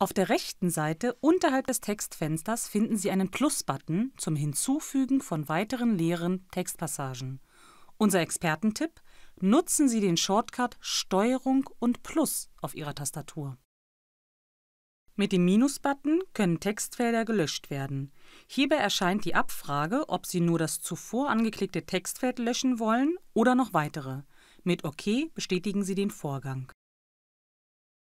Auf der rechten Seite unterhalb des Textfensters finden Sie einen Plus-Button zum Hinzufügen von weiteren leeren Textpassagen. Unser Expertentipp: Nutzen Sie den Shortcut Steuerung und Plus auf Ihrer Tastatur. Mit dem Minus-Button können Textfelder gelöscht werden. Hierbei erscheint die Abfrage, ob Sie nur das zuvor angeklickte Textfeld löschen wollen oder noch weitere. Mit OK bestätigen Sie den Vorgang.